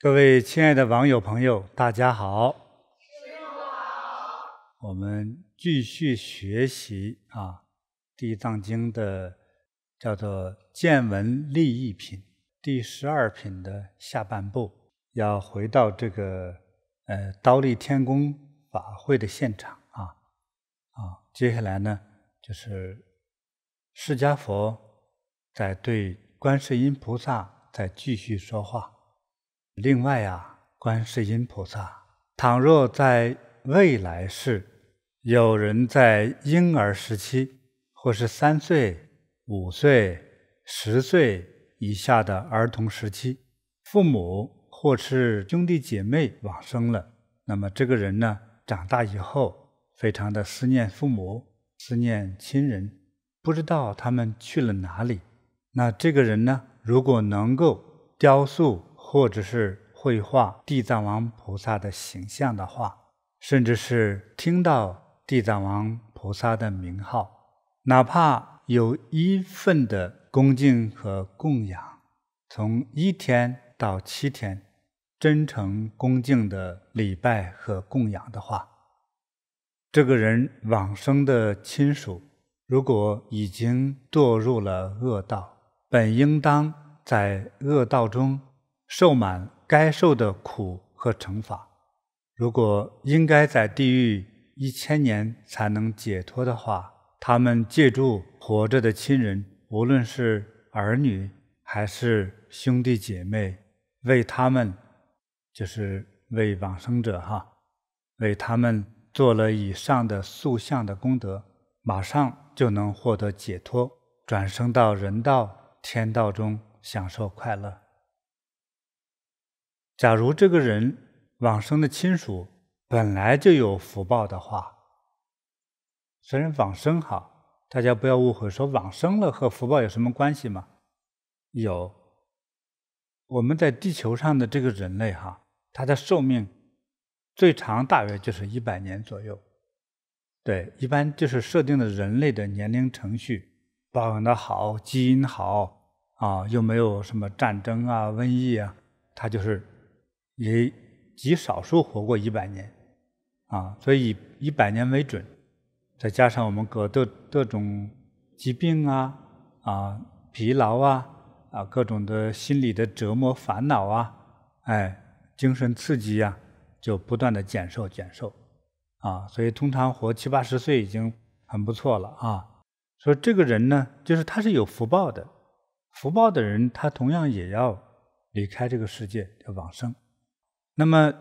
各位亲爱的网友朋友，大家好！我们继续学习啊，《地藏经》的叫做“见闻利益品”第十二品的下半部，要回到这个呃刀立天宫法会的现场啊啊！接下来呢，就是释迦佛在对观世音菩萨在继续说话。另外啊，观世音菩萨，倘若在未来世，有人在婴儿时期，或是三岁、五岁、十岁以下的儿童时期，父母或是兄弟姐妹往生了，那么这个人呢，长大以后，非常的思念父母，思念亲人，不知道他们去了哪里。那这个人呢，如果能够雕塑。或者是绘画地藏王菩萨的形象的话，甚至是听到地藏王菩萨的名号，哪怕有一份的恭敬和供养，从一天到七天，真诚恭敬的礼拜和供养的话，这个人往生的亲属如果已经堕入了恶道，本应当在恶道中。受满该受的苦和惩罚。如果应该在地狱一千年才能解脱的话，他们借助活着的亲人，无论是儿女还是兄弟姐妹，为他们，就是为往生者哈，为他们做了以上的塑像的功德，马上就能获得解脱，转生到人道、天道中享受快乐。假如这个人往生的亲属本来就有福报的话，虽然往生好，大家不要误会，说往生了和福报有什么关系吗？有，我们在地球上的这个人类哈，他的寿命最长大约就是一百年左右，对，一般就是设定的人类的年龄程序，保养的好，基因好啊，又没有什么战争啊、瘟疫啊，他就是。也极少数活过一百年，啊，所以以一百年为准，再加上我们各各各种疾病啊，啊，疲劳啊，啊，各种的心理的折磨、烦恼啊，哎，精神刺激呀，就不断的减寿减寿，啊，所以通常活七八十岁已经很不错了啊。所以这个人呢，就是他是有福报的，福报的人他同样也要离开这个世界，叫往生。那么，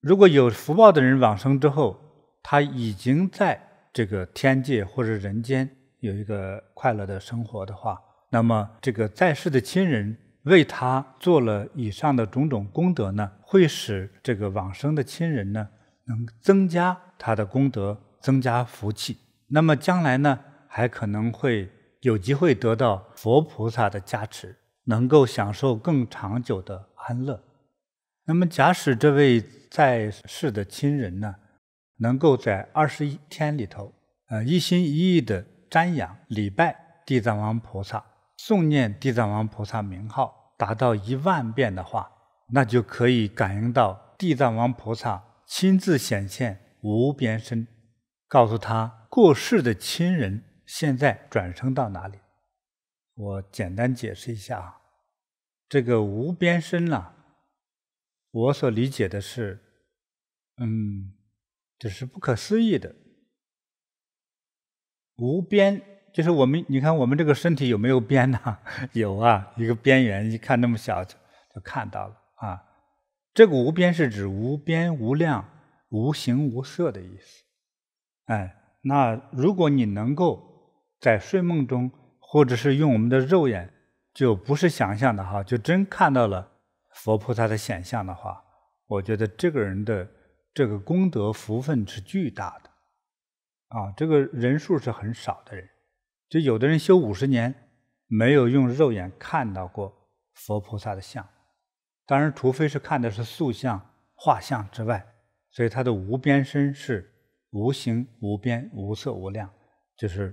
如果有福报的人往生之后，他已经在这个天界或者人间有一个快乐的生活的话，那么这个在世的亲人为他做了以上的种种功德呢，会使这个往生的亲人呢，能增加他的功德，增加福气，那么将来呢，还可能会有机会得到佛菩萨的加持，能够享受更长久的安乐。那么，假使这位在世的亲人呢，能够在二十一天里头，呃，一心一意的瞻仰礼拜地藏王菩萨，诵念地藏王菩萨名号达到一万遍的话，那就可以感应到地藏王菩萨亲自显现无边身，告诉他过世的亲人现在转生到哪里。我简单解释一下啊，这个无边身啊。我所理解的是，嗯，这是不可思议的无边，就是我们你看，我们这个身体有没有边呢？有啊，一个边缘，一看那么小就就看到了啊。这个无边是指无边无量、无形无色的意思。哎，那如果你能够在睡梦中，或者是用我们的肉眼，就不是想象的哈，就真看到了。佛菩萨的显像的话，我觉得这个人的这个功德福分是巨大的，啊，这个人数是很少的人，就有的人修五十年没有用肉眼看到过佛菩萨的像，当然，除非是看的是塑像、画像之外，所以他的无边身是无形、无边、无色、无量，就是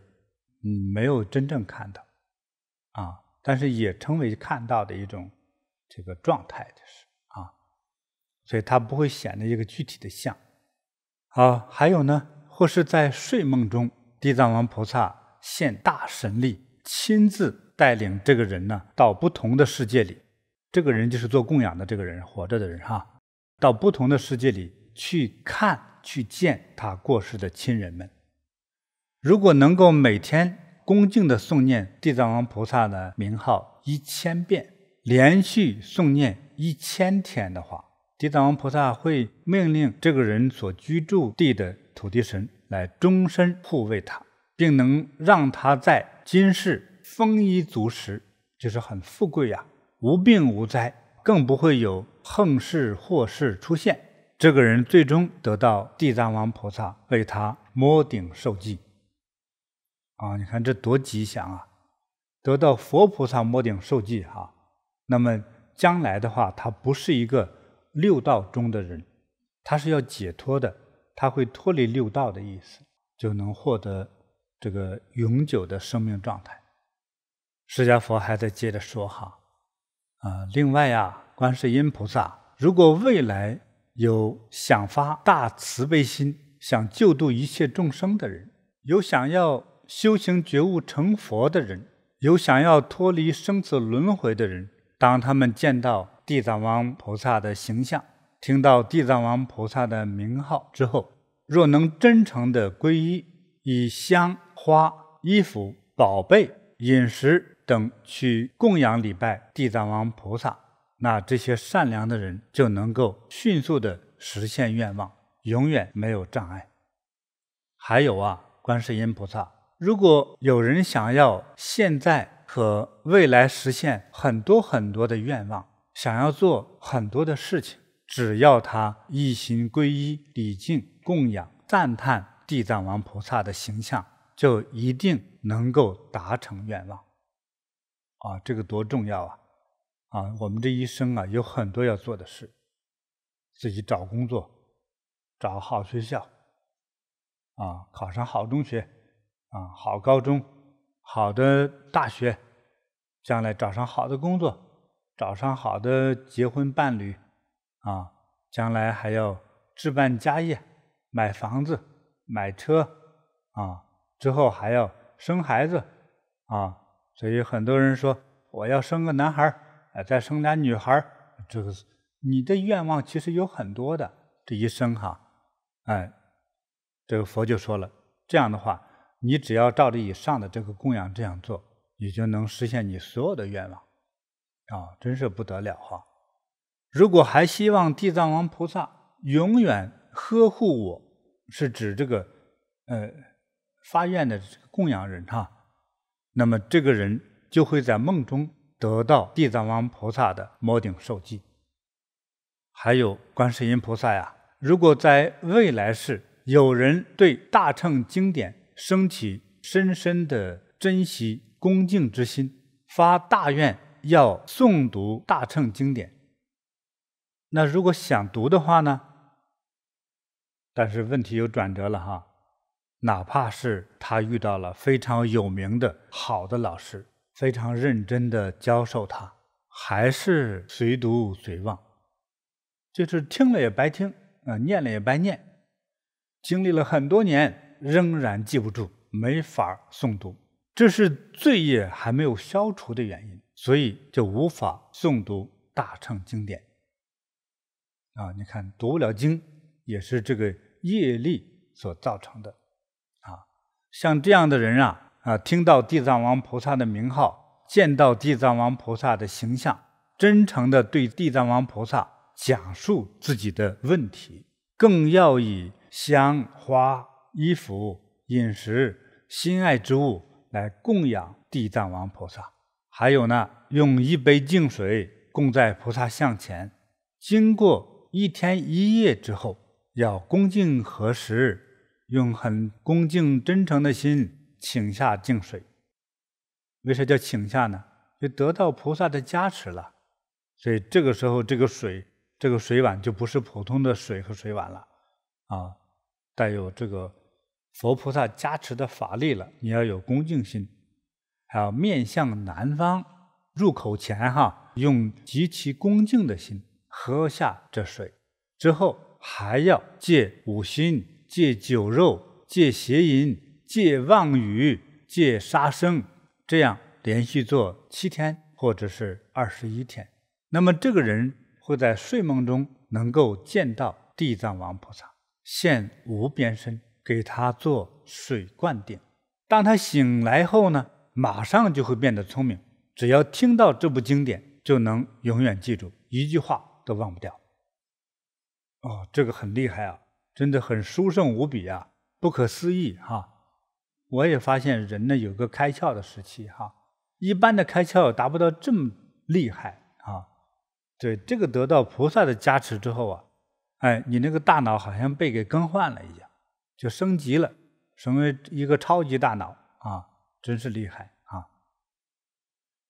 嗯没有真正看到，啊，但是也成为看到的一种。这个状态就是啊，所以它不会显得一个具体的像啊。还有呢，或是在睡梦中，地藏王菩萨现大神力，亲自带领这个人呢，到不同的世界里。这个人就是做供养的这个人，活着的人哈，到不同的世界里去看、去见他过世的亲人们。如果能够每天恭敬的诵念地藏王菩萨的名号一千遍。连续诵念一千天的话，地藏王菩萨会命令这个人所居住地的土地神来终身护卫他，并能让他在今世丰衣足食，就是很富贵呀，无病无灾，更不会有横事祸事出现。这个人最终得到地藏王菩萨为他摩顶受记啊！你看这多吉祥啊，得到佛菩萨摩顶受记哈。那么将来的话，他不是一个六道中的人，他是要解脱的，他会脱离六道的意思，就能获得这个永久的生命状态。释迦佛还在接着说哈，啊，另外呀，观世音菩萨，如果未来有想发大慈悲心、想救度一切众生的人，有想要修行觉悟成佛的人，有想要脱离生死轮回的人。当他们见到地藏王菩萨的形象，听到地藏王菩萨的名号之后，若能真诚的皈依，以香花、衣服、宝贝、饮食等去供养礼拜地藏王菩萨，那这些善良的人就能够迅速的实现愿望，永远没有障碍。还有啊，观世音菩萨，如果有人想要现在。可未来实现很多很多的愿望，想要做很多的事情，只要他一心皈依、礼敬、供养、赞叹地藏王菩萨的形象，就一定能够达成愿望。啊，这个多重要啊！啊，我们这一生啊，有很多要做的事，自己找工作，找好学校，啊，考上好中学，啊，好高中。好的大学，将来找上好的工作，找上好的结婚伴侣，啊，将来还要置办家业，买房子，买车，啊，之后还要生孩子，啊，所以很多人说我要生个男孩儿，哎，再生俩女孩儿，这个你的愿望其实有很多的，这一生哈，哎，这个佛就说了这样的话。你只要照着以上的这个供养这样做，你就能实现你所有的愿望，啊，真是不得了哈！如果还希望地藏王菩萨永远呵护我，是指这个呃发愿的供养人哈，那么这个人就会在梦中得到地藏王菩萨的摩顶受记。还有观世音菩萨呀，如果在未来世有人对大乘经典，升起深深的珍惜恭敬之心，发大愿要诵读大乘经典。那如果想读的话呢？但是问题有转折了哈，哪怕是他遇到了非常有名的好的老师，非常认真的教授他，还是随读随忘，就是听了也白听，啊，念了也白念，经历了很多年。仍然记不住，没法诵读，这是罪业还没有消除的原因，所以就无法诵读大乘经典。啊，你看读不了经，也是这个业力所造成的。啊，像这样的人啊，啊，听到地藏王菩萨的名号，见到地藏王菩萨的形象，真诚的对地藏王菩萨讲述自己的问题，更要以香花。衣服、饮食、心爱之物来供养地藏王菩萨，还有呢，用一杯净水供在菩萨像前。经过一天一夜之后，要恭敬合十，用很恭敬真诚的心请下净水。为啥叫请下呢？就得到菩萨的加持了。所以这个时候，这个水、这个水碗就不是普通的水和水碗了啊，带有这个。佛菩萨加持的法力了，你要有恭敬心，还要面向南方入口前哈，用极其恭敬的心喝下这水，之后还要戒五心、戒酒肉、戒邪淫、戒妄语、戒杀生，这样连续做七天或者是二十一天，那么这个人会在睡梦中能够见到地藏王菩萨现无边身。给他做水灌顶，当他醒来后呢，马上就会变得聪明。只要听到这部经典，就能永远记住一句话都忘不掉。哦，这个很厉害啊，真的很殊胜无比啊，不可思议哈！我也发现人呢有个开窍的时期哈，一般的开窍达不到这么厉害啊。对，这个得到菩萨的加持之后啊，哎，你那个大脑好像被给更换了一样。就升级了，成为一个超级大脑啊！真是厉害啊！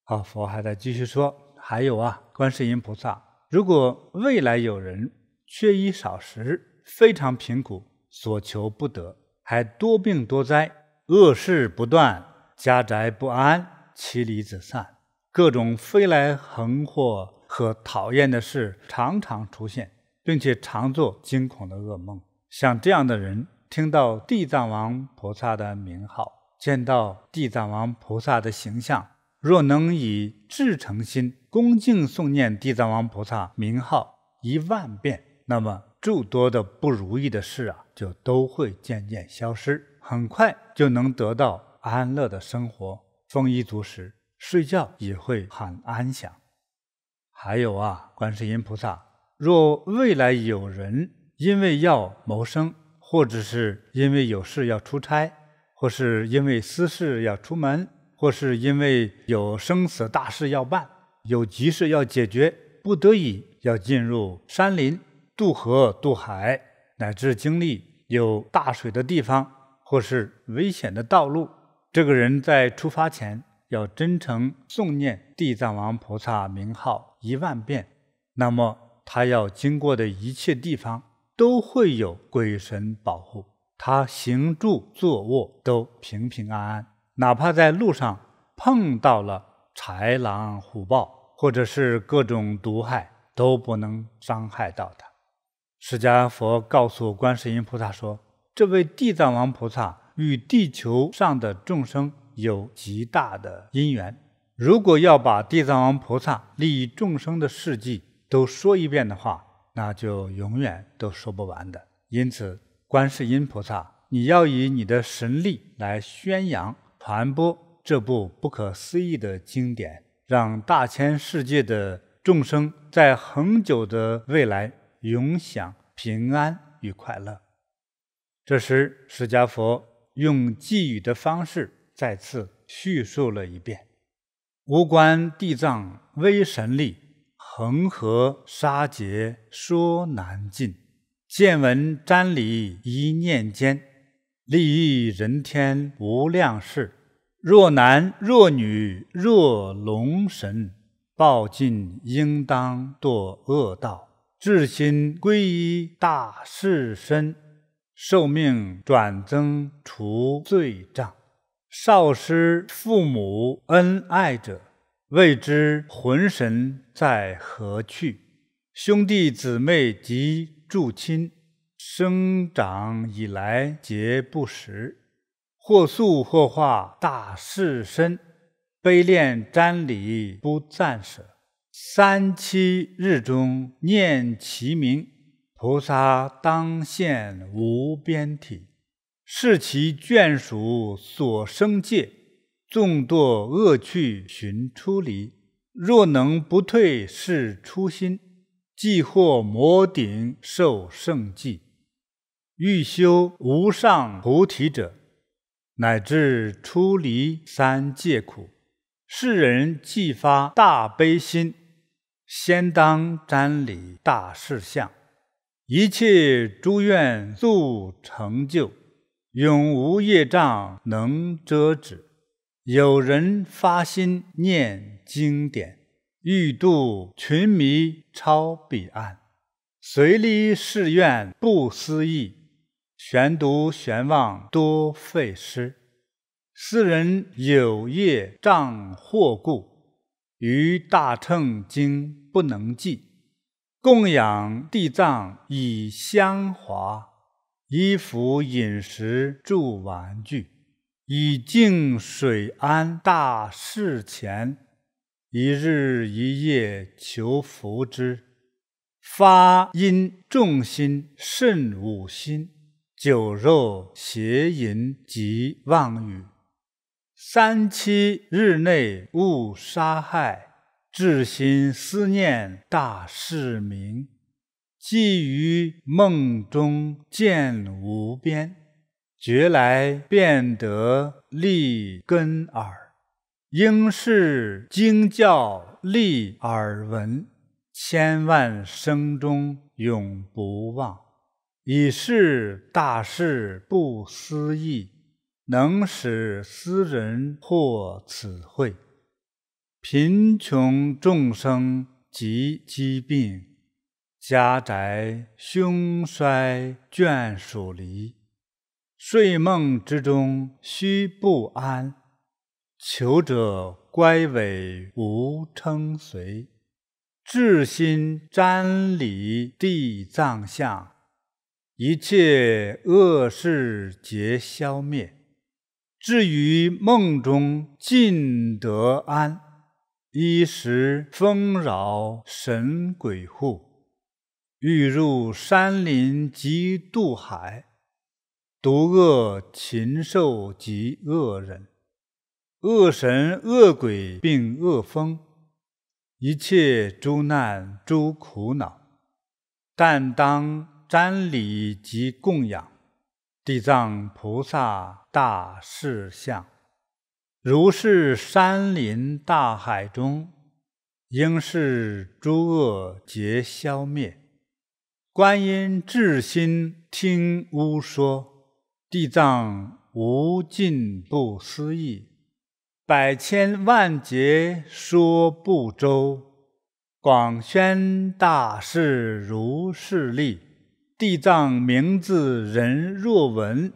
好，佛还在继续说，还有啊，观世音菩萨，如果未来有人缺衣少食，非常贫苦，所求不得，还多病多灾，恶事不断，家宅不安，妻离子散，各种飞来横祸和讨厌的事常常出现，并且常做惊恐的噩梦，像这样的人。听到地藏王菩萨的名号，见到地藏王菩萨的形象，若能以至诚心恭敬诵念地藏王菩萨名号一万遍，那么诸多的不如意的事啊，就都会渐渐消失，很快就能得到安乐的生活，丰衣足食，睡觉也会很安详。还有啊，观世音菩萨，若未来有人因为要谋生，或者是因为有事要出差，或是因为私事要出门，或是因为有生死大事要办、有急事要解决、不得已要进入山林、渡河、渡海，乃至经历有大水的地方，或是危险的道路，这个人在出发前要真诚诵念地藏王菩萨名号一万遍，那么他要经过的一切地方。都会有鬼神保护他，行住坐卧都平平安安。哪怕在路上碰到了豺狼虎豹，或者是各种毒害，都不能伤害到他。释迦佛告诉观世音菩萨说：“这位地藏王菩萨与地球上的众生有极大的因缘。如果要把地藏王菩萨利益众生的事迹都说一遍的话。”那就永远都说不完的。因此，观世音菩萨，你要以你的神力来宣扬、传播这部不可思议的经典，让大千世界的众生在恒久的未来永享平安与快乐。这时，释迦佛用寄语的方式再次叙述了一遍：无关地藏威神力。恒河沙劫说难尽，见闻瞻礼一念间，利益人天无量事。若男若女若龙神，报尽应当堕恶道。至心皈依大士身，受命转增除罪障。少师父母恩爱者。未知魂神在何去，兄弟姊妹及诸亲，生长以来皆不识，或素或化大士身，悲恋瞻礼不暂舍。三七日中念其名，菩萨当现无边体，是其眷属所生界。众多恶趣寻出离，若能不退是初心，即获魔顶受圣记。欲修无上菩提者，乃至出离三界苦。世人既发大悲心，先当瞻礼大势相，一切诸愿速成就，永无业障能遮止。有人发心念经典，欲度群迷超彼岸，随力誓愿不思议，悬读悬望多费诗，斯人有业障惑故，于大乘经不能记。供养地藏以香华，衣服饮食住玩具。以静水安大事前，一日一夜求福之。发因众心甚五心，酒肉邪淫及妄语。三七日内勿杀害，至心思念大事明。即于梦中见无边。觉来便得立根耳，应是经教立耳闻，千万声中永不忘。以是大事不思议，能使斯人获此慧。贫穷众生及疾病，家宅凶衰，眷属离。睡梦之中须不安，求者乖违无称随。至心瞻礼地藏像，一切恶事皆消灭。至于梦中尽得安，衣食丰饶神鬼护。欲入山林及渡海。毒恶禽兽及恶人，恶神恶鬼并恶风，一切诸难诸苦恼，但当瞻礼及供养，地藏菩萨大士像，如是山林大海中，应是诸恶皆消灭，观音智心听吾说。地藏无尽不思议，百千万劫说不周，广宣大士如是力。地藏名字人若闻，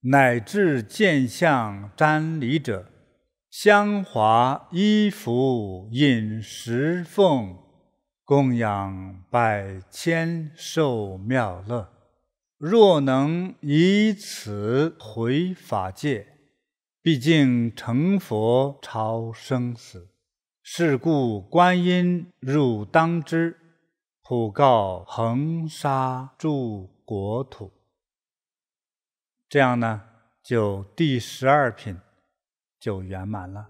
乃至见相瞻礼者，香华衣服饮食奉供养，百千寿妙乐。若能以此回法界，毕竟成佛超生死。是故观音汝当知，普告恒沙诸国土。这样呢，就第十二品就圆满了。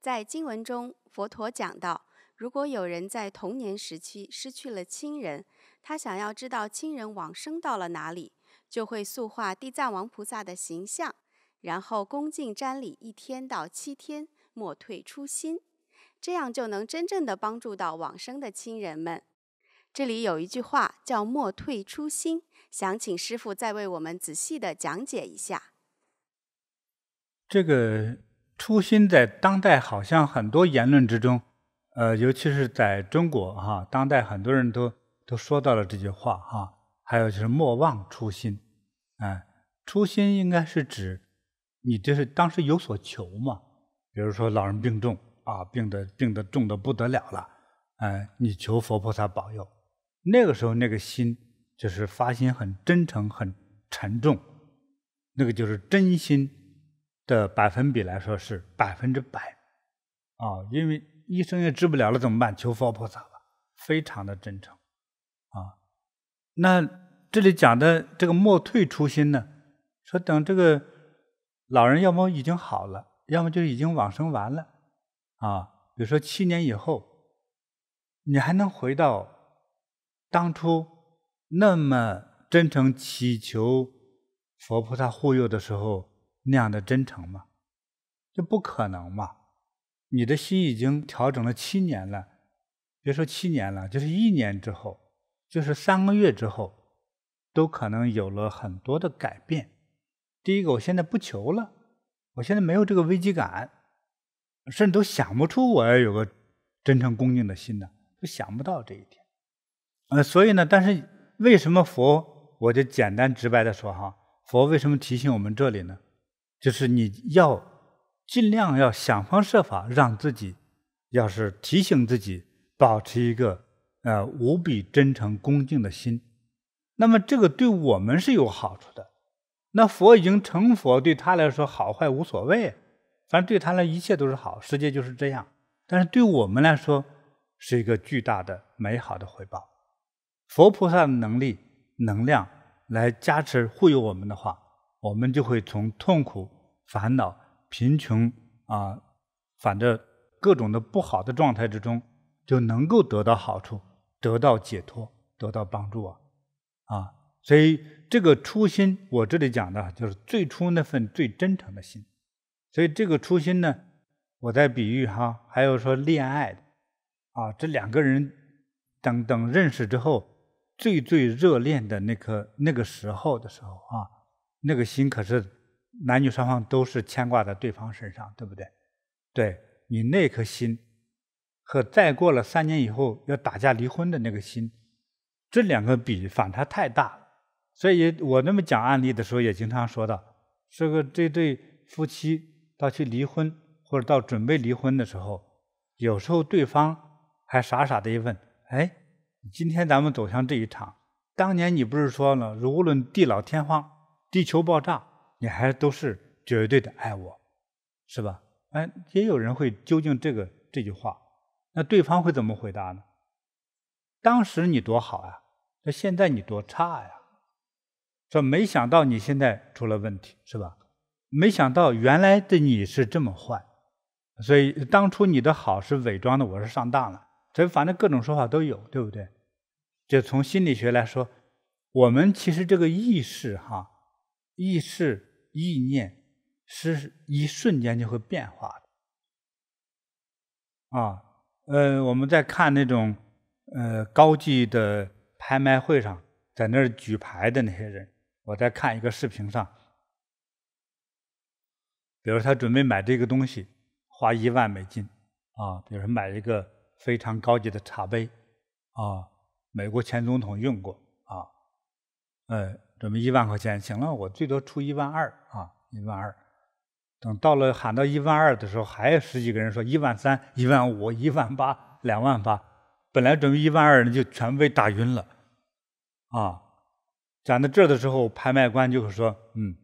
在经文中，佛陀讲到，如果有人在童年时期失去了亲人，他想要知道亲人往生到了哪里，就会塑化地藏王菩萨的形象，然后恭敬瞻礼一天到七天，莫退初心，这样就能真正的帮助到往生的亲人们。这里有一句话叫“莫退初心”，想请师父再为我们仔细的讲解一下。这个。初心在当代好像很多言论之中，呃，尤其是在中国哈，当代很多人都都说到了这句话哈。还有就是莫忘初心，啊，初心应该是指你这是当时有所求嘛？比如说老人病重啊，病的病的重的不得了了，啊，你求佛菩萨保佑，那个时候那个心就是发心很真诚、很沉重，那个就是真心。的百分比来说是百分之百，啊，因为医生也治不了了，怎么办？求佛菩萨吧，非常的真诚，啊，那这里讲的这个莫退初心呢，说等这个老人要么已经好了，要么就已经往生完了，啊，比如说七年以后，你还能回到当初那么真诚祈求佛菩萨护佑的时候。那样的真诚嘛，这不可能嘛！你的心已经调整了七年了，别说七年了，就是一年之后，就是三个月之后，都可能有了很多的改变。第一个，我现在不求了，我现在没有这个危机感，甚至都想不出我要有个真诚恭敬的心呢，都想不到这一点。嗯，所以呢，但是为什么佛我就简单直白的说哈，佛为什么提醒我们这里呢？就是你要尽量要想方设法让自己，要是提醒自己保持一个呃无比真诚恭敬的心，那么这个对我们是有好处的。那佛已经成佛，对他来说好坏无所谓，反正对他来一切都是好，世界就是这样。但是对我们来说是一个巨大的美好的回报，佛菩萨的能力能量来加持护佑我们的话。我们就会从痛苦、烦恼、贫穷啊，反正各种的不好的状态之中，就能够得到好处，得到解脱，得到帮助啊！啊，所以这个初心，我这里讲的就是最初那份最真诚的心。所以这个初心呢，我在比喻哈，还有说恋爱的啊，这两个人等等认识之后，最最热恋的那颗那个时候的时候啊。那个心可是男女双方都是牵挂在对方身上，对不对？对你那颗心和再过了三年以后要打架离婚的那个心，这两个比反差太大了。所以我那么讲案例的时候也经常说到，这个这对夫妻到去离婚或者到准备离婚的时候，有时候对方还傻傻的一问：“哎，今天咱们走向这一场，当年你不是说了，无论地老天荒。”地球爆炸，你还都是绝对的爱我，是吧？哎，也有人会究竟这个这句话，那对方会怎么回答呢？当时你多好呀，那现在你多差呀，说没想到你现在出了问题，是吧？没想到原来的你是这么坏，所以当初你的好是伪装的，我是上当了。所以反正各种说法都有，对不对？就从心理学来说，我们其实这个意识哈。意识、意念是一瞬间就会变化的，啊，呃，我们在看那种呃高级的拍卖会上，在那儿举牌的那些人，我在看一个视频上，比如他准备买这个东西，花一万美金，啊，比如买一个非常高级的茶杯，啊，美国前总统用过，啊，呃，准备一万块钱，行了，我最多出一万二啊，一万二。等到了喊到一万二的时候，还有十几个人说一万三、一万五、一万八、两万八。本来准备一万二人就全被打晕了，啊！讲到这的时候，拍卖官就是说，嗯，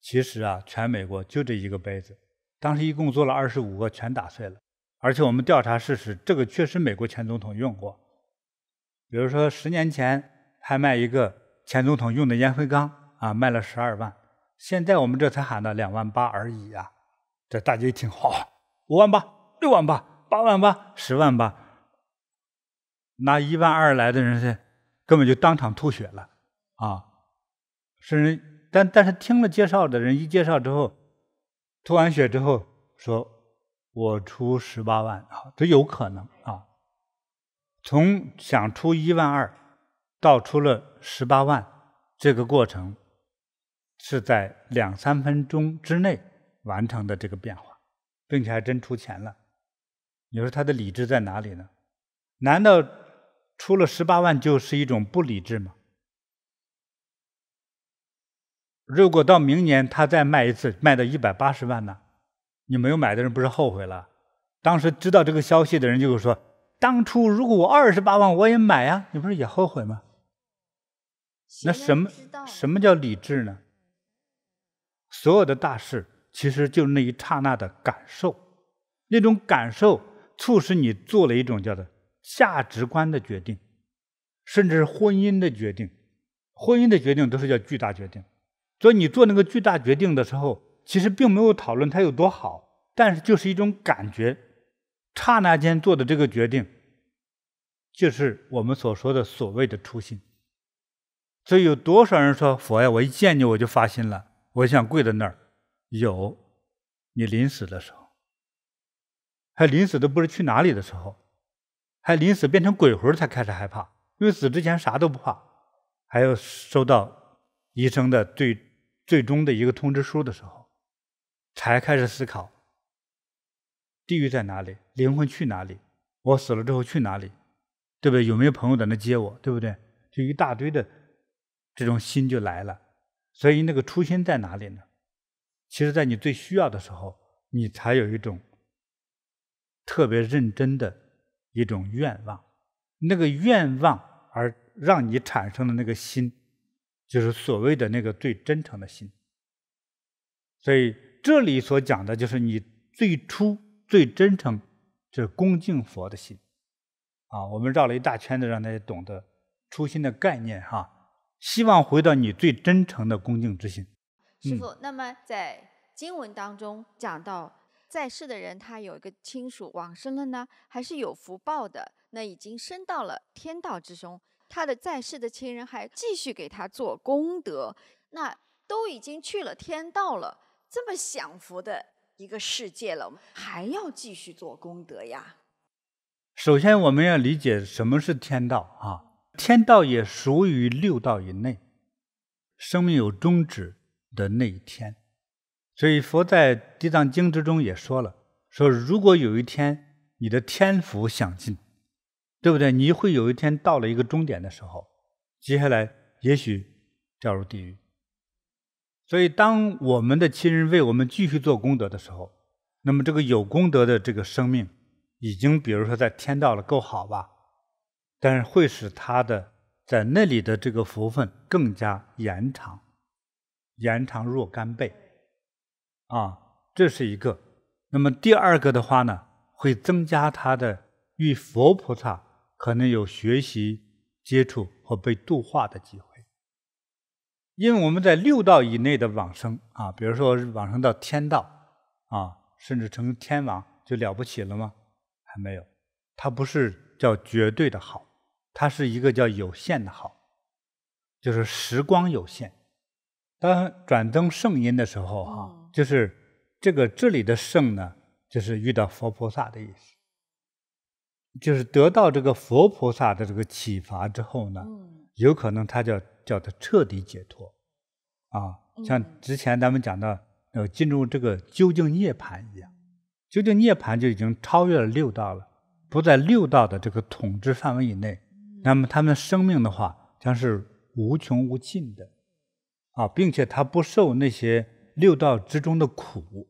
其实啊，全美国就这一个杯子，当时一共做了二十五个，全打碎了。而且我们调查事实，这个确实美国前总统用过，比如说十年前拍卖一个。前总统用的烟灰缸啊，卖了十二万，现在我们这才喊到两万八而已啊！这大家一听，嚯，五万八、六万八、八万八、十万八，拿一万二来的人是根本就当场吐血了啊！甚至，但但是听了介绍的人一介绍之后，吐完血之后，说我出十八万啊，这有可能啊！从想出一万二。到出了十八万，这个过程是在两三分钟之内完成的，这个变化，并且还真出钱了。你说他的理智在哪里呢？难道出了十八万就是一种不理智吗？如果到明年他再卖一次，卖到一百八十万呢？你没有买的人不是后悔了？当时知道这个消息的人就是说，当初如果我二十八万我也买呀，你不是也后悔吗？那什么什么叫理智呢？所有的大事其实就是那一刹那的感受，那种感受促使你做了一种叫做价值观的决定，甚至是婚姻的决定。婚姻的决定都是叫巨大决定，所以你做那个巨大决定的时候，其实并没有讨论它有多好，但是就是一种感觉，刹那间做的这个决定，就是我们所说的所谓的初心。所以有多少人说佛呀？我一见你我就发心了，我想跪在那儿。有，你临死的时候，还临死都不知道去哪里的时候，还临死变成鬼魂才开始害怕，因为死之前啥都不怕。还有收到医生的最最终的一个通知书的时候，才开始思考：地狱在哪里？灵魂去哪里？我死了之后去哪里？对不对？有没有朋友在那接我？对不对？就一大堆的。这种心就来了，所以那个初心在哪里呢？其实，在你最需要的时候，你才有一种特别认真的一种愿望，那个愿望而让你产生的那个心，就是所谓的那个最真诚的心。所以这里所讲的就是你最初最真诚、是恭敬佛的心。啊，我们绕了一大圈子，让大家懂得初心的概念，哈。希望回到你最真诚的恭敬之心，师傅，那么在经文当中讲到，在世的人他有一个亲属往生了呢，还是有福报的？那已经升到了天道之中，他的在世的亲人还继续给他做功德。那都已经去了天道了，这么享福的一个世界了，还要继续做功德呀？首先，我们要理解什么是天道啊。天道也属于六道以内，生命有终止的那一天，所以佛在《地藏经》之中也说了，说如果有一天你的天福享尽，对不对？你会有一天到了一个终点的时候，接下来也许掉入地狱。所以当我们的亲人为我们继续做功德的时候，那么这个有功德的这个生命，已经比如说在天道了，够好吧？但是会使他的在那里的这个福分更加延长，延长若干倍，啊，这是一个。那么第二个的话呢，会增加他的与佛菩萨可能有学习、接触或被度化的机会。因为我们在六道以内的往生啊，比如说往生到天道啊，甚至成天王，就了不起了吗？还没有，它不是叫绝对的好。它是一个叫有限的好，就是时光有限。当转增圣音的时候哈，就是这个这里的圣呢，就是遇到佛菩萨的意思，就是得到这个佛菩萨的这个启发之后呢，有可能他叫叫他彻底解脱啊。像之前咱们讲到进入这个究竟涅槃一样，究竟涅槃就已经超越了六道了，不在六道的这个统治范围以内。那么他们生命的话，将是无穷无尽的，啊，并且他不受那些六道之中的苦。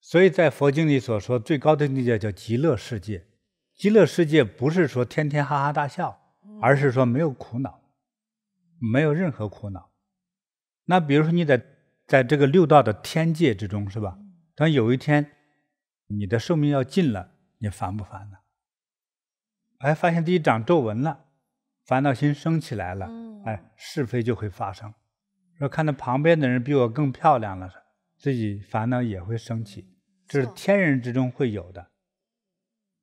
所以在佛经里所说最高的境界叫极乐世界。极乐世界不是说天天哈哈大笑，而是说没有苦恼，没有任何苦恼。那比如说你在在这个六道的天界之中，是吧？当有一天你的寿命要尽了，你烦不烦呢？哎，发现自己长皱纹了，烦恼心升起来了。嗯，哎，是非就会发生。说看到旁边的人比我更漂亮了，自己烦恼也会升起。这是天人之中会有的。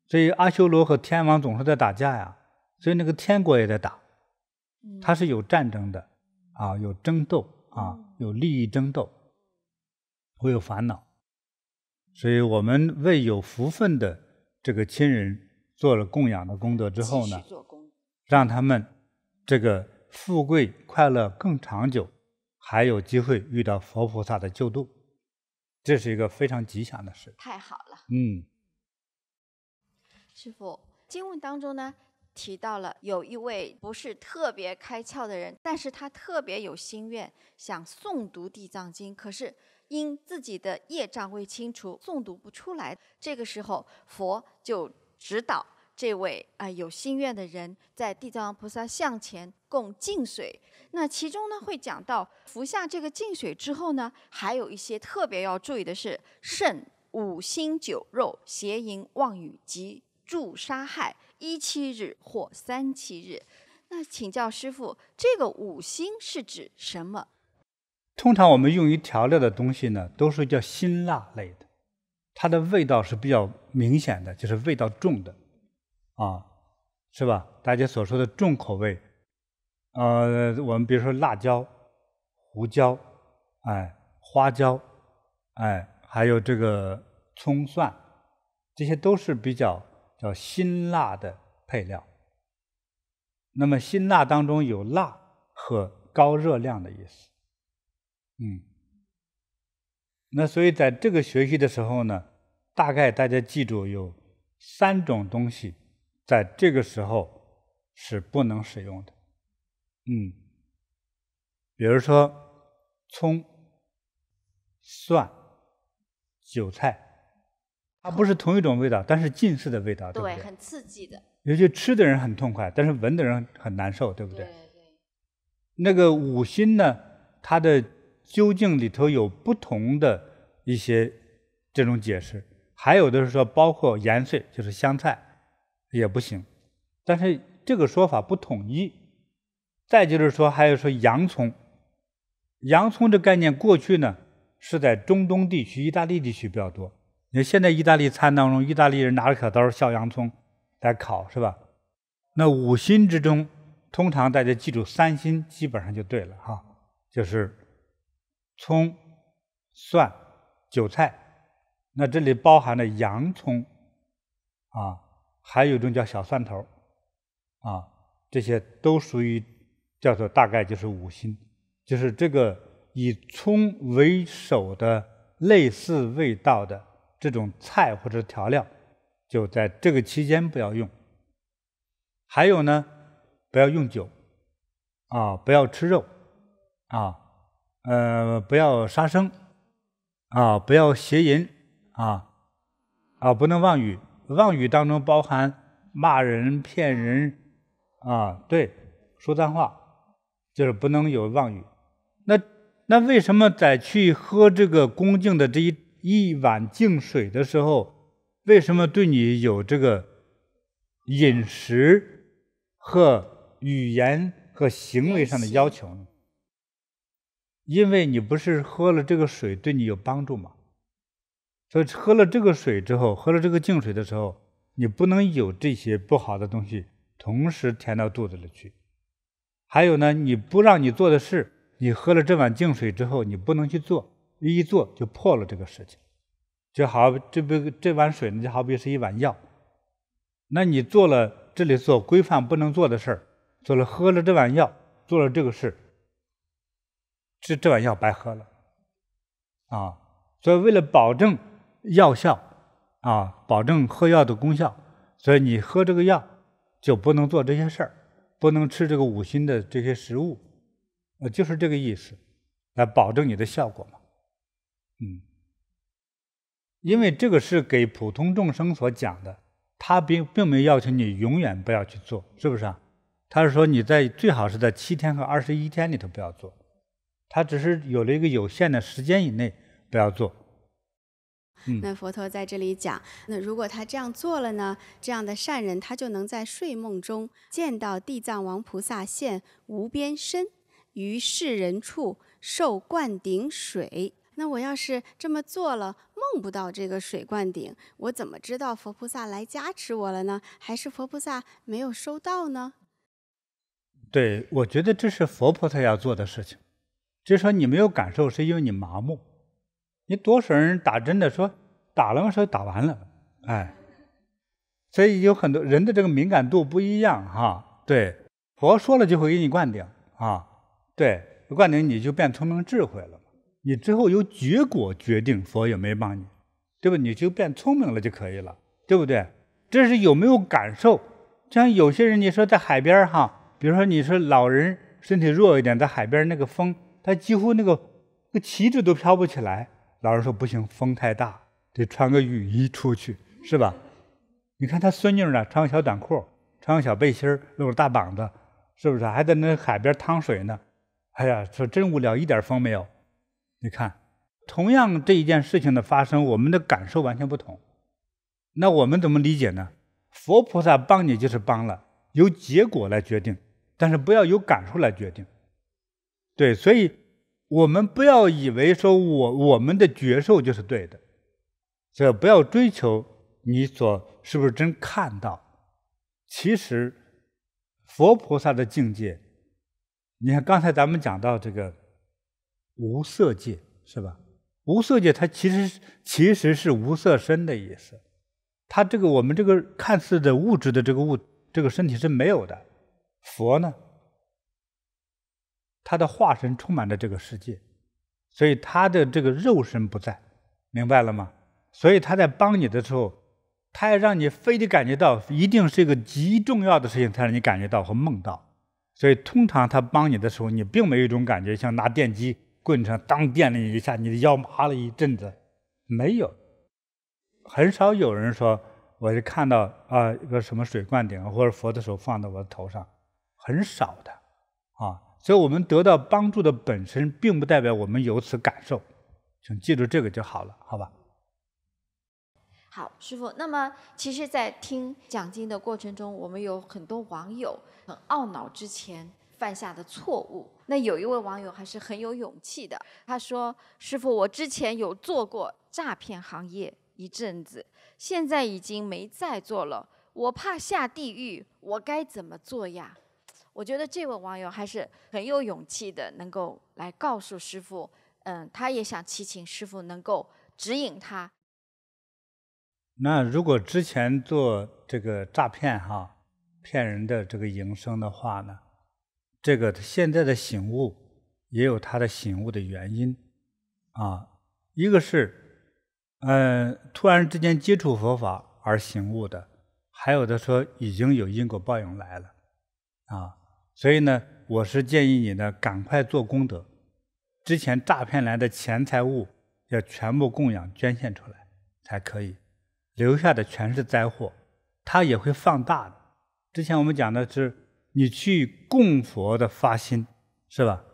所以阿修罗和天王总是在打架呀，所以那个天国也在打。他它是有战争的，啊，有争斗啊，有利益争斗，会有烦恼。所以我们为有福分的这个亲人。做了供养的功德之后呢，让他们这个富贵快乐更长久，还有机会遇到佛菩萨的救度，这是一个非常吉祥的事。太好了。嗯。师傅，经文当中呢提到了有一位不是特别开窍的人，但是他特别有心愿，想诵读地藏经，可是因自己的业障未清除，诵读不出来。这个时候佛就。指导这位啊有心愿的人在地藏王菩萨像前供净水。那其中呢会讲到服下这个净水之后呢，还有一些特别要注意的是：慎五星酒肉、邪淫、妄语及助杀害一七日或三七日。那请教师傅，这个五辛是指什么？通常我们用于调料的东西呢，都是叫辛辣类的。它的味道是比较明显的，就是味道重的，啊，是吧？大家所说的重口味，呃，我们比如说辣椒、胡椒，哎，花椒，哎，还有这个葱蒜，这些都是比较叫辛辣的配料。那么辛辣当中有辣和高热量的意思，嗯。那所以在这个学习的时候呢，大概大家记住有三种东西，在这个时候是不能使用的，嗯，比如说葱、蒜、韭菜，它不是同一种味道，但是近似的味道，对对？很刺激的。尤其吃的人很痛快，但是闻的人很难受，对不对？对对。那个五辛呢，它的。究竟里头有不同的一些这种解释，还有的是说包括芫荽，就是香菜也不行。但是这个说法不统一。再就是说，还有说洋葱，洋葱这概念过去呢是在中东地区、意大利地区比较多。你看现在意大利餐当中，意大利人拿着小刀削洋葱来烤，是吧？那五心之中，通常大家记住三心基本上就对了哈，就是。葱、蒜、韭菜，那这里包含了洋葱，啊，还有一种叫小蒜头，啊，这些都属于叫做大概就是五辛，就是这个以葱为首的类似味道的这种菜或者调料，就在这个期间不要用。还有呢，不要用酒，啊，不要吃肉，啊。呃，不要杀生，啊，不要邪淫，啊，啊，不能妄语。妄语当中包含骂人、骗人，啊，对，说脏话，就是不能有妄语。那那为什么在去喝这个恭敬的这一一碗净水的时候，为什么对你有这个饮食和语言和行为上的要求呢？因为你不是喝了这个水对你有帮助吗？所以喝了这个水之后，喝了这个净水的时候，你不能有这些不好的东西同时填到肚子里去。还有呢，你不让你做的事，你喝了这碗净水之后，你不能去做，一做就破了这个事情。就好，这杯这碗水呢，就好比是一碗药。那你做了这里做规范不能做的事儿，做了喝了这碗药，做了这个事。这这碗药白喝了，啊！所以为了保证药效啊，保证喝药的功效，所以你喝这个药就不能做这些事儿，不能吃这个五辛的这些食物，呃，就是这个意思，来保证你的效果嘛。嗯，因为这个是给普通众生所讲的，他并并没有要求你永远不要去做，是不是啊？他是说你在最好是在七天和二十一天里头不要做。他只是有了一个有限的时间以内不要做。嗯，那佛陀在这里讲，那如果他这样做了呢？这样的善人，他就能在睡梦中见到地藏王菩萨现无边身于世人处受灌顶水。那我要是这么做了，梦不到这个水灌顶，我怎么知道佛菩萨来加持我了呢？还是佛菩萨没有收到呢？对，我觉得这是佛菩萨要做的事情。就说你没有感受，是因为你麻木。你多少人打针的说打了吗？说打完了，哎。所以有很多人的这个敏感度不一样哈。对，佛说了就会给你灌顶啊。对，灌顶你就变聪明智慧了。你最后由结果决定，佛有没有帮你，对吧？你就变聪明了就可以了，对不对？这是有没有感受。像有些人你说在海边哈，比如说你说老人身体弱一点，在海边那个风。他几乎那个个旗帜都飘不起来。老人说：“不行，风太大，得穿个雨衣出去，是吧？”你看他孙女呢，穿个小短裤，穿个小背心露着大膀子，是不是？还在那海边趟水呢？哎呀，说真无聊，一点风没有。你看，同样这一件事情的发生，我们的感受完全不同。那我们怎么理解呢？佛菩萨帮你就是帮了，由结果来决定，但是不要由感受来决定。对，所以我们不要以为说我我们的觉受就是对的，这不要追求你所是不是真看到。其实佛菩萨的境界，你看刚才咱们讲到这个无色界是吧？无色界它其实其实是无色身的意思，它这个我们这个看似的物质的这个物这个身体是没有的，佛呢？他的化身充满着这个世界，所以他的这个肉身不在，明白了吗？所以他在帮你的时候，他要让你非得感觉到，一定是一个极重要的事情，才让你感觉到和梦到。所以通常他帮你的时候，你并没有一种感觉，像拿电击棍上当电你一下，你的腰麻了一阵子，没有，很少有人说，我就看到啊，一个什么水灌顶或者佛的手放在我的头上，很少的。所以我们得到帮助的本身，并不代表我们有此感受，请记住这个就好了，好吧？好，师傅。那么，其实，在听讲经的过程中，我们有很多网友很懊恼之前犯下的错误。那有一位网友还是很有勇气的，他说：“师傅，我之前有做过诈骗行业一阵子，现在已经没再做了，我怕下地狱，我该怎么做呀？”我觉得这位网友还是很有勇气的，能够来告诉师傅，嗯，他也想祈请师傅能够指引他。那如果之前做这个诈骗哈、骗人的这个营生的话呢，这个现在的醒悟也有他的醒悟的原因啊，一个是嗯，突然之间接触佛法而醒悟的，还有的说已经有因果报应来了啊。所以呢，我是建议你呢，赶快做功德，之前诈骗来的钱财物要全部供养捐献出来，才可以。留下的全是灾祸，它也会放大的。之前我们讲的是你去供佛的发心，是吧？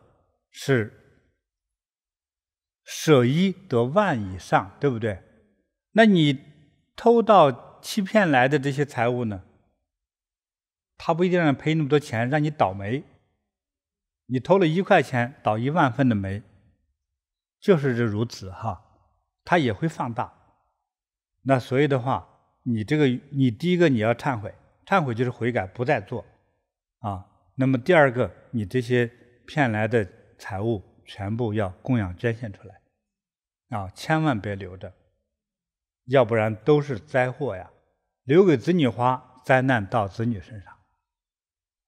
是舍一得万以上，对不对？那你偷盗欺骗来的这些财物呢？他不一定让你赔那么多钱，让你倒霉。你投了一块钱，倒一万份的霉，就是这如此哈。他也会放大。那所以的话，你这个，你第一个你要忏悔，忏悔就是悔改，不再做啊。那么第二个，你这些骗来的财物全部要供养捐献出来啊，千万别留着，要不然都是灾祸呀。留给子女花，灾难到子女身上。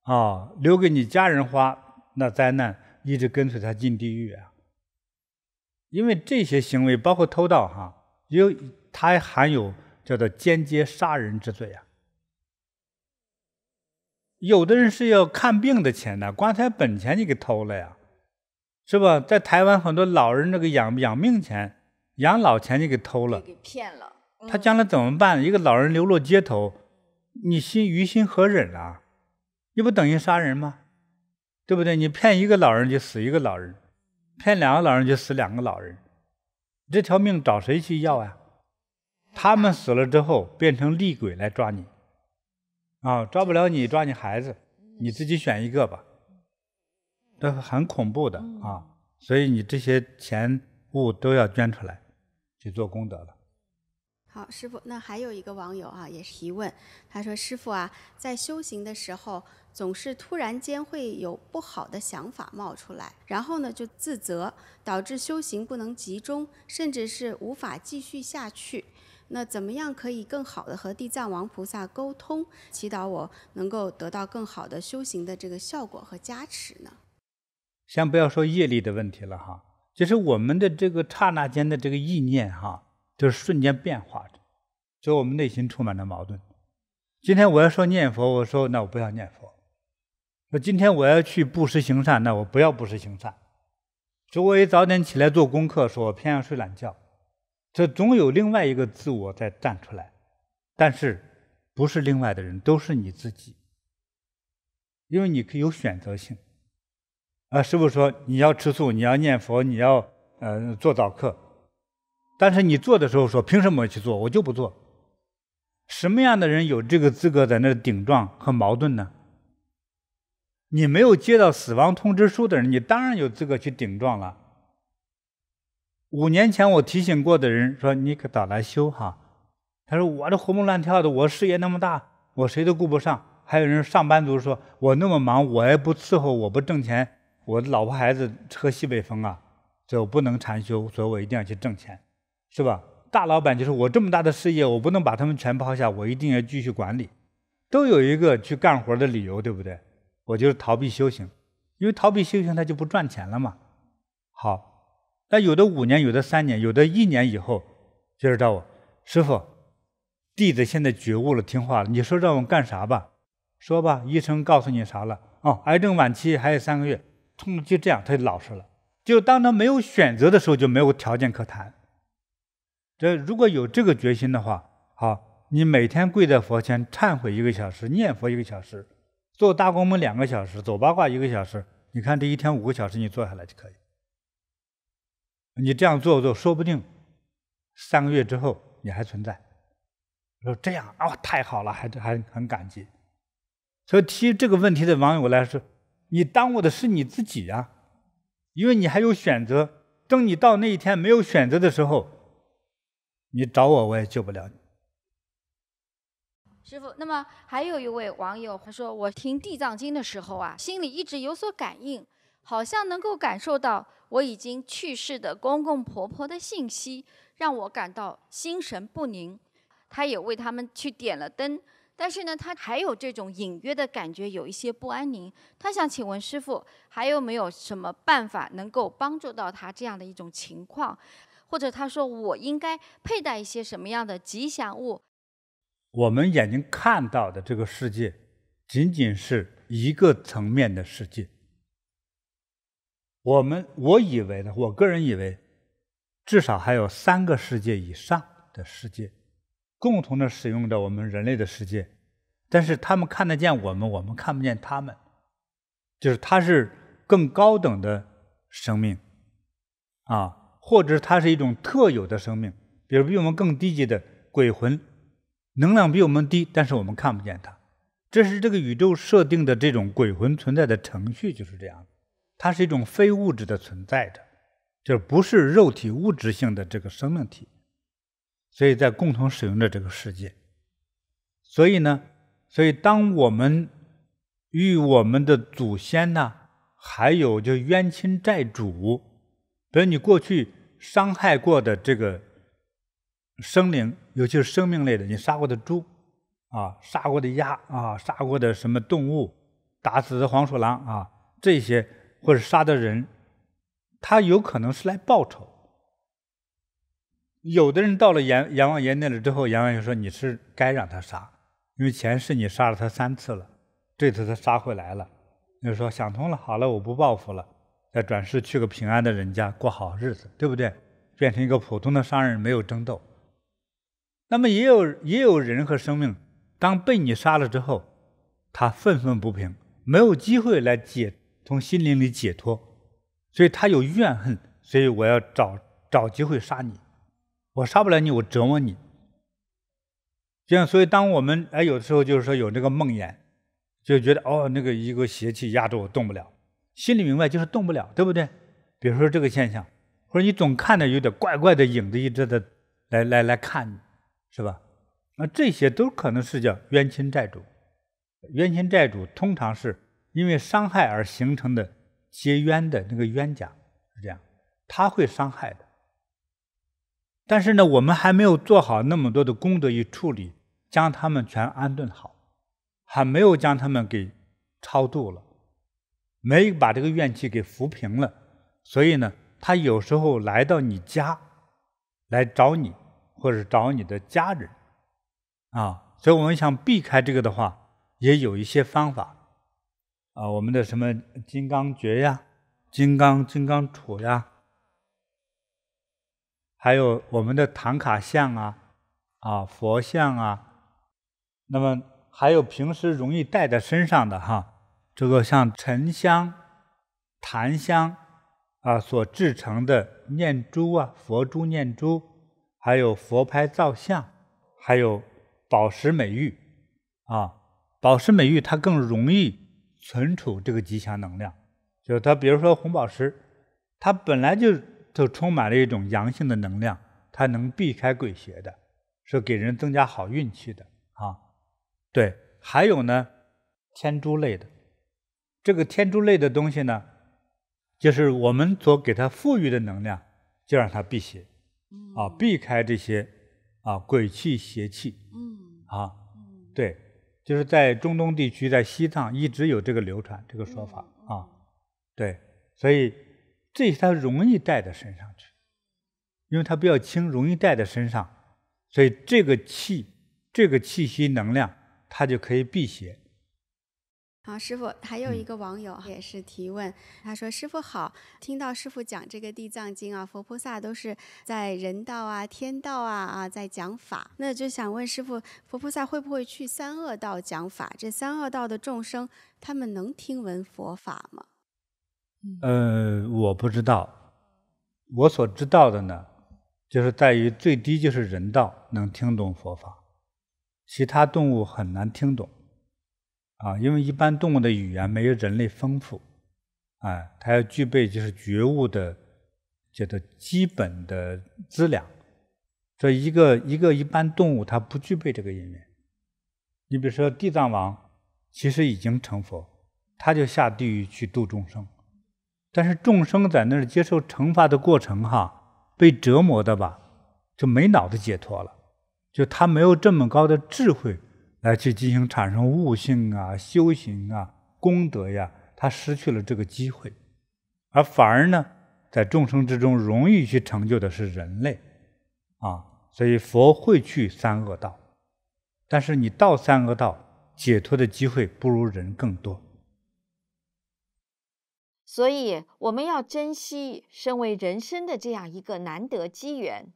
啊，留给你家人花，那灾难一直跟随他进地狱啊！因为这些行为，包括偷盗哈，有它还含有叫做间接杀人之罪啊。有的人是要看病的钱的，棺材本钱你给偷了呀，是吧？在台湾很多老人那个养养命钱、养老钱你给偷了，给骗了，他将来怎么办？一个老人流落街头，你心于心何忍啊？你不等于杀人吗？对不对？你骗一个老人就死一个老人，骗两个老人就死两个老人，这条命找谁去要啊？他们死了之后变成厉鬼来抓你，啊，抓不了你抓你孩子，你自己选一个吧，这很恐怖的啊！所以你这些钱物都要捐出来，去做功德了。好，师傅，那还有一个网友啊也是提问，他说：“师傅啊，在修行的时候。”总是突然间会有不好的想法冒出来，然后呢就自责，导致修行不能集中，甚至是无法继续下去。那怎么样可以更好的和地藏王菩萨沟通，祈祷我能够得到更好的修行的这个效果和加持呢？先不要说业力的问题了哈，就是我们的这个刹那间的这个意念哈，就是瞬间变化着，所以我们内心充满了矛盾。今天我要说念佛，我说那我不要念佛。说今天我要去布施行善，那我不要布施行善；说我也早点起来做功课，说我偏要睡懒觉，这总有另外一个自我在站出来，但是不是另外的人，都是你自己，因为你可以有选择性。啊，师傅说你要吃素，你要念佛，你要呃做早课，但是你做的时候说凭什么去做？我就不做。什么样的人有这个资格在那顶撞和矛盾呢？你没有接到死亡通知书的人，你当然有资格去顶撞了。五年前我提醒过的人说：“你可早来修哈。”他说：“我这活蹦乱跳的，我事业那么大，我谁都顾不上。”还有人上班族说：“我那么忙，我也不伺候，我不挣钱，我的老婆孩子喝西北风啊，所以我不能禅修，所以我一定要去挣钱，是吧？”大老板就是我这么大的事业，我不能把他们全抛下，我一定要继续管理，都有一个去干活的理由，对不对？我就是逃避修行，因为逃避修行他就不赚钱了嘛。好，那有的五年，有的三年，有的一年以后，就是找我师傅，弟子现在觉悟了，听话了，你说让我干啥吧，说吧。医生告诉你啥了？哦，癌症晚期还有三个月，痛就这样，他就老实了。就当他没有选择的时候，就没有条件可谈。这如果有这个决心的话，好，你每天跪在佛前忏悔一个小时，念佛一个小时。做大公文两个小时，走八卦一个小时，你看这一天五个小时你做下来就可以。你这样做做，说不定三个月之后你还存在。说这样啊，太好了，还还很感激。所以提这个问题的网友来说，你耽误的是你自己啊，因为你还有选择。等你到那一天没有选择的时候，你找我我也救不了你。师傅，那么还有一位网友，他说我听《地藏经》的时候啊，心里一直有所感应，好像能够感受到我已经去世的公公婆婆的信息，让我感到心神不宁。他也为他们去点了灯，但是呢，他还有这种隐约的感觉，有一些不安宁。他想请问师傅，还有没有什么办法能够帮助到他这样的一种情况？或者他说我应该佩戴一些什么样的吉祥物？我们眼睛看到的这个世界，仅仅是一个层面的世界。我们我以为呢，我个人以为，至少还有三个世界以上的世界，共同的使用着我们人类的世界。但是他们看得见我们，我们看不见他们。就是它是更高等的生命，啊，或者它是一种特有的生命，比如比我们更低级的鬼魂。能量比我们低，但是我们看不见它。这是这个宇宙设定的这种鬼魂存在的程序，就是这样。它是一种非物质的存在的，就不是肉体物质性的这个生命体，所以在共同使用的这个世界。所以呢，所以当我们与我们的祖先呢，还有就冤亲债主，比如你过去伤害过的这个。生灵，尤其是生命类的，你杀过的猪，啊，杀过的鸭，啊，杀过的什么动物，打死的黄鼠狼，啊，这些或者杀的人，他有可能是来报仇。有的人到了阎阎王爷那里之后，阎王爷说你是该让他杀，因为前世你杀了他三次了，这次他杀回来了，就说想通了，好了，我不报复了，再转世去个平安的人家过好日子，对不对？变成一个普通的商人，没有争斗。那么也有也有人和生命，当被你杀了之后，他愤愤不平，没有机会来解从心灵里解脱，所以他有怨恨，所以我要找找机会杀你，我杀不了你，我折磨你。这样，所以当我们哎有的时候就是说有那个梦魇，就觉得哦那个一个邪气压着我动不了，心里明白就是动不了，对不对？比如说这个现象，或者你总看着有点怪怪的影子一直在来来来看你。是吧？那这些都可能是叫冤亲债主，冤亲债主通常是因为伤害而形成的结冤的那个冤家是这样，他会伤害的。但是呢，我们还没有做好那么多的功德与处理，将他们全安顿好，还没有将他们给超度了，没把这个怨气给抚平了，所以呢，他有时候来到你家来找你。或者找你的家人啊，所以我们想避开这个的话，也有一些方法啊，我们的什么金刚诀呀、金刚金刚杵呀，还有我们的唐卡像啊、啊佛像啊，那么还有平时容易带在身上的哈，这个像沉香、檀香啊所制成的念珠啊、佛珠念珠。还有佛拍造像，还有宝石美玉啊，宝石美玉它更容易存储这个吉祥能量，就是它，比如说红宝石，它本来就就充满了一种阳性的能量，它能避开鬼邪的，是给人增加好运气的啊。对，还有呢，天珠类的，这个天珠类的东西呢，就是我们所给它赋予的能量，就让它辟邪。啊，避开这些啊鬼气邪气，嗯，啊，对，就是在中东地区，在西藏一直有这个流传，这个说法啊，对，所以这些它容易带到身上去，因为它比较轻，容易带在身上，所以这个气，这个气息能量，它就可以辟邪。好，师傅，还有一个网友也是提问，他说：“师傅好，听到师傅讲这个《地藏经》啊，佛菩萨都是在人道啊、天道啊啊在讲法，那就想问师傅，佛菩萨会不会去三恶道讲法？这三恶道的众生，他们能听闻佛法吗？”嗯，我不知道，我所知道的呢，就是在于最低就是人道能听懂佛法，其他动物很难听懂。啊，因为一般动物的语言没有人类丰富，哎，它要具备就是觉悟的，叫做基本的资料。所以一个一个一般动物，它不具备这个因缘。你比如说地藏王，其实已经成佛，他就下地狱去度众生。但是众生在那儿接受惩罚的过程，哈，被折磨的吧，就没脑子解脱了，就他没有这么高的智慧。来去进行产生悟性啊、修行啊、功德呀，他失去了这个机会，而反而呢，在众生之中容易去成就的是人类啊，所以佛会去三恶道，但是你到三恶道解脱的机会不如人更多，所以我们要珍惜身为人生的这样一个难得机缘，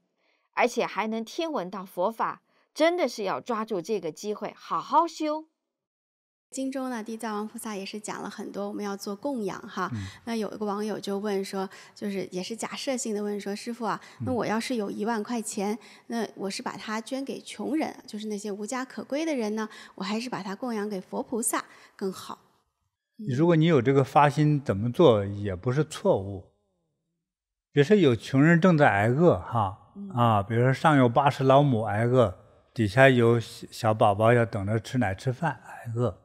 而且还能听闻到佛法。真的是要抓住这个机会，好好修。经中呢，地藏王菩萨也是讲了很多，我们要做供养哈。那有一个网友就问说，就是也是假设性的问说，师傅啊，那我要是有一万块钱，那我是把它捐给穷人，就是那些无家可归的人呢？我还是把它供养给佛菩萨更好？如果你有这个发心，怎么做也不是错误。比如说有穷人正在挨饿哈，啊，比如说上有八十老母挨饿。底下有小宝宝要等着吃奶、吃饭、挨饿，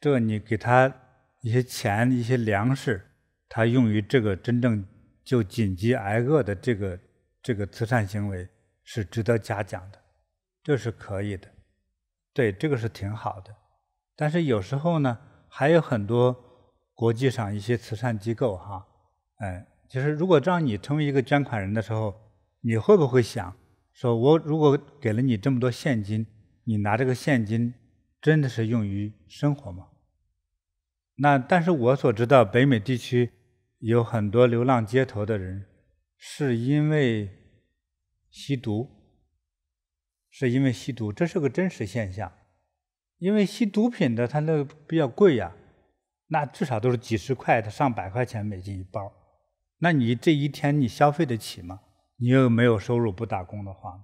这你给他一些钱、一些粮食，他用于这个真正就紧急挨饿的这个这个慈善行为是值得嘉奖的，这是可以的，对，这个是挺好的。但是有时候呢，还有很多国际上一些慈善机构哈，嗯，就是如果让你成为一个捐款人的时候，你会不会想？说我如果给了你这么多现金，你拿这个现金真的是用于生活吗？那但是我所知道，北美地区有很多流浪街头的人，是因为吸毒，是因为吸毒，这是个真实现象。因为吸毒品的，它那个比较贵呀，那至少都是几十块的、上百块钱美金一包。那你这一天你消费得起吗？你又没有收入，不打工的话，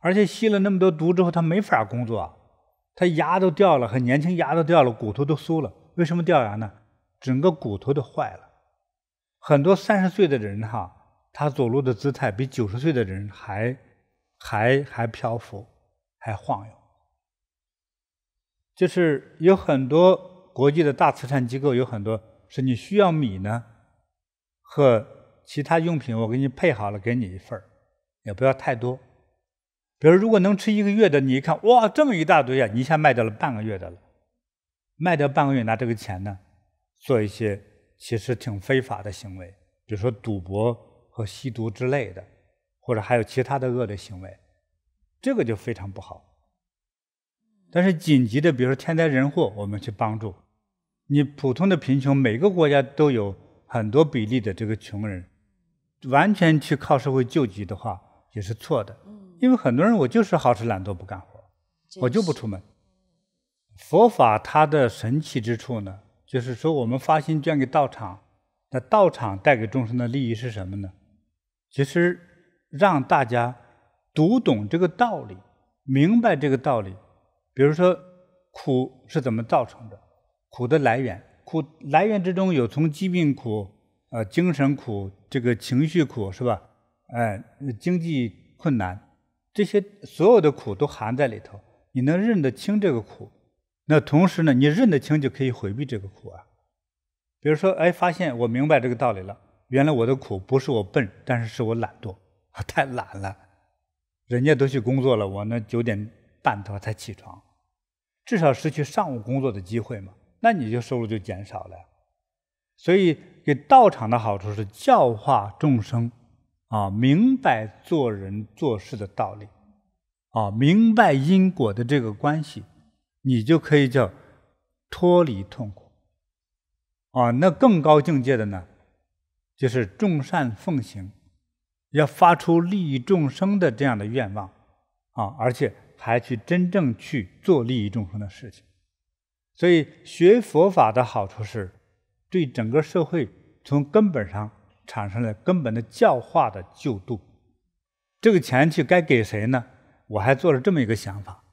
而且吸了那么多毒之后，他没法工作，他牙都掉了，很年轻牙都掉了，骨头都酥了。为什么掉牙呢？整个骨头都坏了。很多三十岁的人哈，他走路的姿态比九十岁的人还还还漂浮，还晃悠。就是有很多国际的大慈善机构，有很多是你需要米呢和。其他用品我给你配好了，给你一份儿，也不要太多。比如如果能吃一个月的，你一看哇，这么一大堆啊，你一下卖掉了半个月的了。卖掉半个月拿这个钱呢，做一些其实挺非法的行为，比如说赌博和吸毒之类的，或者还有其他的恶劣行为，这个就非常不好。但是紧急的，比如说天灾人祸，我们去帮助你。普通的贫穷，每个国家都有很多比例的这个穷人。完全去靠社会救济的话也是错的，因为很多人我就是好吃懒做不干活，我就不出门。佛法它的神奇之处呢，就是说我们发心捐给道场，那道场带给众生的利益是什么呢？其实让大家读懂这个道理，明白这个道理，比如说苦是怎么造成的，苦的来源，苦来源之中有从疾病苦。呃，精神苦，这个情绪苦，是吧？哎，经济困难，这些所有的苦都含在里头。你能认得清这个苦，那同时呢，你认得清就可以回避这个苦啊。比如说，哎，发现我明白这个道理了，原来我的苦不是我笨，但是是我懒惰，太懒了。人家都去工作了，我呢九点半才起床，至少失去上午工作的机会嘛。那你就收入就减少了，所以。给道场的好处是教化众生，啊，明白做人做事的道理，啊，明白因果的这个关系，你就可以叫脱离痛苦，啊，那更高境界的呢，就是众善奉行，要发出利益众生的这样的愿望，啊，而且还去真正去做利益众生的事情，所以学佛法的好处是，对整个社会。从根本上产生了根本的教化的救度。这个钱去该给谁呢？我还做了这么一个想法，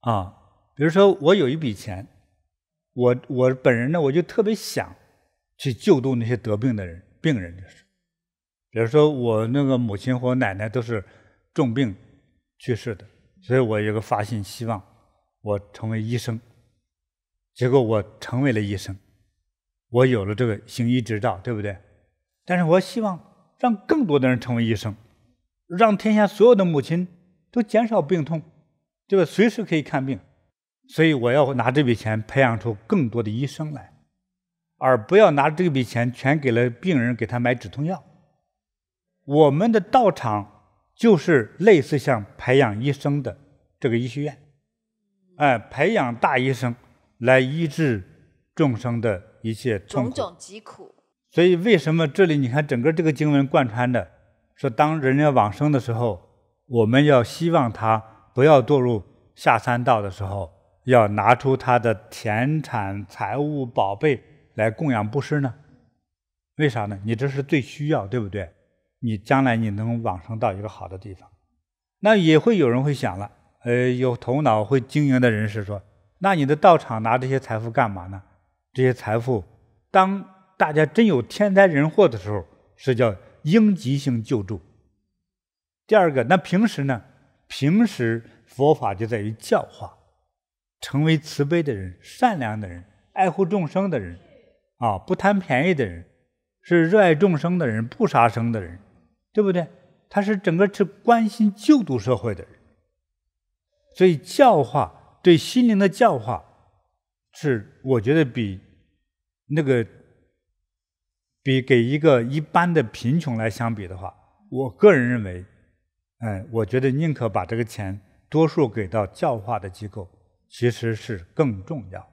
啊，比如说我有一笔钱，我我本人呢，我就特别想去救度那些得病的人、病人。就是，比如说我那个母亲和我奶奶都是重病去世的，所以我有个发心，希望我成为医生。结果我成为了医生。我有了这个行医执照，对不对？但是我希望让更多的人成为医生，让天下所有的母亲都减少病痛，对吧？随时可以看病，所以我要拿这笔钱培养出更多的医生来，而不要拿这笔钱全给了病人，给他买止痛药。我们的道场就是类似像培养医生的这个医学院，哎，培养大医生来医治众生的。一切种种疾苦，所以为什么这里你看整个这个经文贯穿的说，当人要往生的时候，我们要希望他不要堕入下三道的时候，要拿出他的田产、财物、宝贝来供养布施呢？为啥呢？你这是最需要，对不对？你将来你能往生到一个好的地方，那也会有人会想了，呃，有头脑会经营的人士说，那你的道场拿这些财富干嘛呢？这些财富，当大家真有天灾人祸的时候，是叫应急性救助。第二个，那平时呢？平时佛法就在于教化，成为慈悲的人、善良的人、爱护众生的人，啊，不贪便宜的人，是热爱众生的人、不杀生的人，对不对？他是整个是关心救度社会的人。所以教化对心灵的教化。是，我觉得比那个比给一个一般的贫穷来相比的话，我个人认为，哎，我觉得宁可把这个钱多数给到教化的机构，其实是更重要。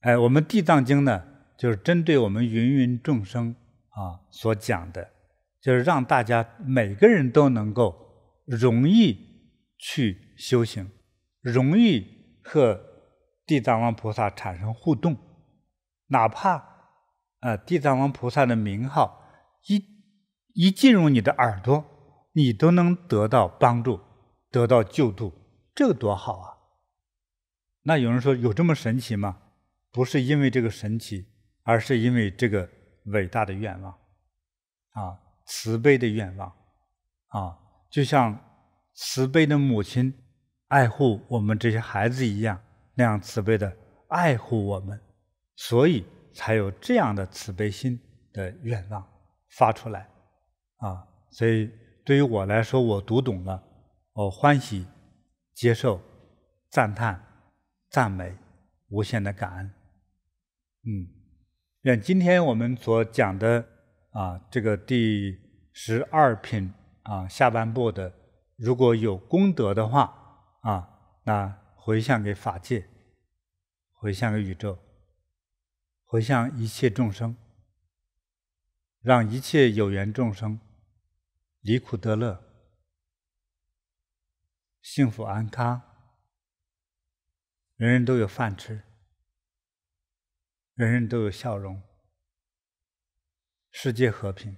哎，我们《地藏经》呢，就是针对我们芸芸众生啊所讲的，就是让大家每个人都能够容易去修行，容易和。地藏王菩萨产生互动，哪怕呃地藏王菩萨的名号一一进入你的耳朵，你都能得到帮助，得到救度，这多好啊！那有人说有这么神奇吗？不是因为这个神奇，而是因为这个伟大的愿望啊，慈悲的愿望啊，就像慈悲的母亲爱护我们这些孩子一样。那样慈悲的爱护我们，所以才有这样的慈悲心的愿望发出来，啊！所以对于我来说，我读懂了，我欢喜、接受、赞叹、赞美，无限的感恩。嗯，愿今天我们所讲的啊，这个第十二品啊下半部的，如果有功德的话啊，那回向给法界。回向宇宙，回向一切众生，让一切有缘众生离苦得乐，幸福安康，人人都有饭吃，人人都有笑容，世界和平。